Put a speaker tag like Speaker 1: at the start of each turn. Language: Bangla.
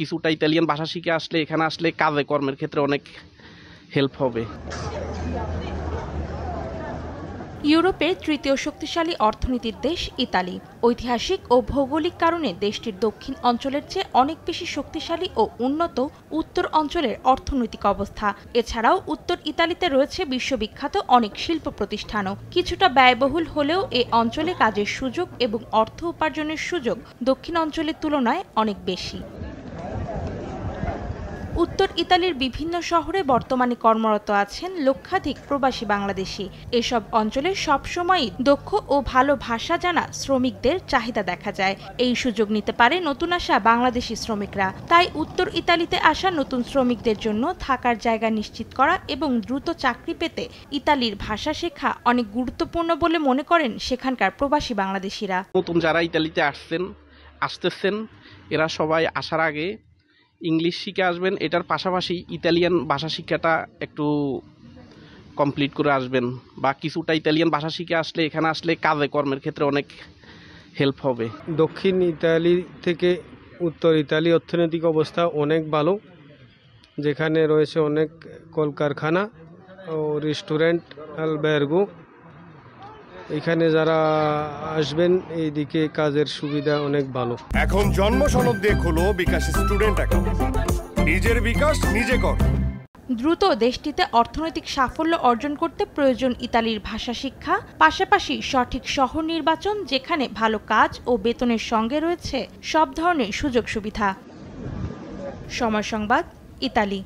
Speaker 1: কিছুটা ইতালিয়ান ভাষা শিখে আসলে এখানে আসলে কাজে কর্মের ক্ষেত্রে অনেক হেল্প হবে
Speaker 2: ইউরোপের তৃতীয় শক্তিশালী অর্থনীতির দেশ ইতালি ঐতিহাসিক ও ভৌগোলিক কারণে দেশটির দক্ষিণ অঞ্চলের চেয়ে অনেক বেশি শক্তিশালী ও উন্নত উত্তর অঞ্চলের অর্থনৈতিক অবস্থা এছাড়াও উত্তর ইতালিতে রয়েছে বিশ্ববিখ্যাত অনেক শিল্প প্রতিষ্ঠানও কিছুটা ব্যয়বহুল হলেও এ অঞ্চলে কাজের সুযোগ এবং অর্থ উপার্জনের সুযোগ দক্ষিণ অঞ্চলের তুলনায় অনেক বেশি উত্তর ইতালির বিভিন্ন শহরে বর্তমানে কর্মরত আছেন লক্ষাধিক প্রবাসী বাংলাদেশি এসব অঞ্চলে সবসময়ই দক্ষ ও ভালো ভাষা জানা শ্রমিকদের চাহিদা দেখা যায় এই সুযোগ নিতে পারে নতুন আসা বাংলাদেশি শ্রমিকরা তাই উত্তর ইতালিতে আসা নতুন শ্রমিকদের জন্য থাকার জায়গা নিশ্চিত করা এবং দ্রুত চাকরি পেতে ইতালির ভাষা শেখা অনেক গুরুত্বপূর্ণ বলে মনে করেন সেখানকার প্রবাসী বাংলাদেশিরা
Speaker 1: নতুন যারা ইতালিতে আসছেন আসতেছেন এরা সবাই আসার আগে ইংলিশ শিখে আসবেন এটার পাশাপাশি ইতালিয়ান ভাষা শিক্ষাটা একটু কমপ্লিট করে আসবেন বা কিছুটা ইতালিয়ান ভাষা শিখে আসলে এখানে আসলে কাজে কর্মের ক্ষেত্রে অনেক হেল্প হবে
Speaker 3: দক্ষিণ ইতালি থেকে উত্তর ইতালি অর্থনৈতিক অবস্থা অনেক ভালো যেখানে রয়েছে অনেক কলকারখানা ও রেস্টুরেন্ট আলবার্গো এখানে যারা আসবেন এইদিকে কাজের সুবিধা অনেক ভালো এখন জন্ম সনদ দিয়ে খুলো বিকাশ স্টুডেন্ট অ্যাকাউন্ট নিজের বিকাশ নিজে কর
Speaker 2: দ্রুত দেশটিতে অর্থনৈতিক সাফল্য অর্জন করতে প্রয়োজন ইতালির ভাষা শিক্ষা পাশাপাশি সঠিক শহর নির্বাচন যেখানে ভালো কাজ ও বেতনের সঙ্গে রয়েছে সব ধরনের সুযোগ সুবিধা সময় সংবাদ ইতালি